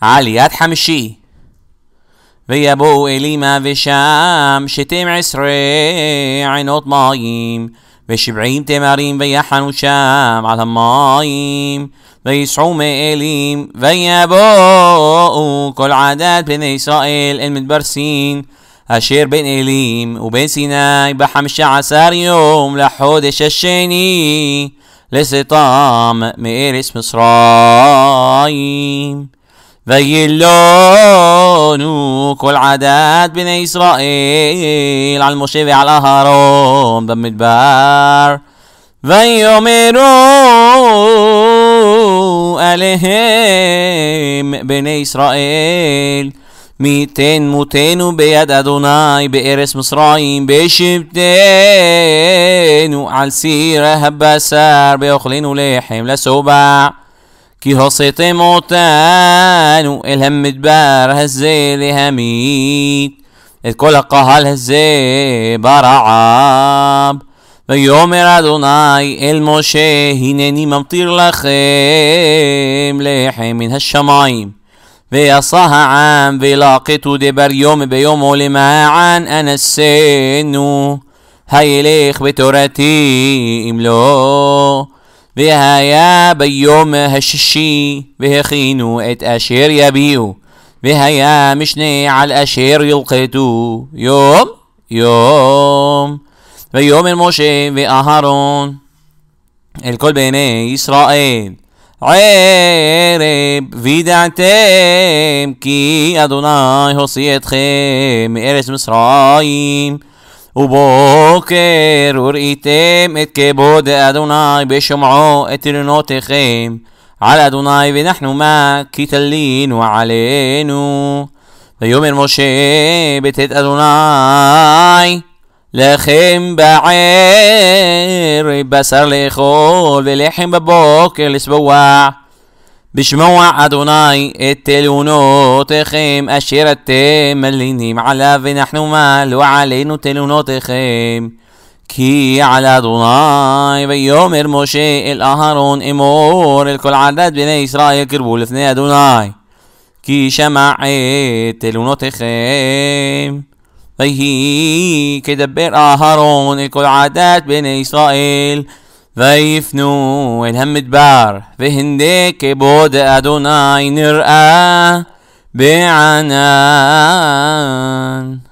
על יד חמישי. ויבואו אלימה ושם שתים עשרה עינות מים, ושבעים תמרים ויחנו שם על המים, ויסעו מאלים, ויבואו כל עדת בני ישראל אל מדבר סין, אשר בין אלים ובין סיני בחמישה עשר יום לחודש השני, לסתם מארץ מצרים. ויילונו כל עדת בני ישראל על משה ועל אהרון במדבר ויאמרו עליהם בני ישראל מי ייתן מותנו ביד אדוני בארץ מצרים בשבתנו על סיר הבשר ואוכלנו לחם לשובע كي هصيتي موتان الهم دبار هزي لي الكل قهال هزي برعاب ويومر ادوناي الموشي هنني ممطير لخيم لحم من هالشمايم ويا صها عام ولاقيتو دبر يوم بيوم ولما عن انا السنو هاي ليخ بتراتيم لو והיה ביום השישי, והכינו את אשר יביאו, והיה משנה על אשר ילקטו, יום, יום. ויאמר משה ואהרון אל כל בני ישראל, ערב וידעתם כי אדוני הוציא אתכם מארץ מצרים. ובוקר וראיתם את כבוד אדוני בשמעו את רנותיכם על אדוני ונחנו מה כי תלינו עלינו. ויאמר משה בטאת אדוני לחם בערב בשר לאכול ולחם בבוקר לשבוע بشموع أدوناي التلونوتخيم أشير التيم اللي نيم على نحن مال وعلينا تلونوتخيم كي على أدوناي بيوم موشي الأهرون إمور الكل عدد بني إسرائيل كربوا لفني أدوناي كي شمع التلونوتخيم بيهي كدبر أهرون الكل عدد بني إسرائيل ويفنو إلى المدبر في هنديك بود أدوناي نرآ بعنان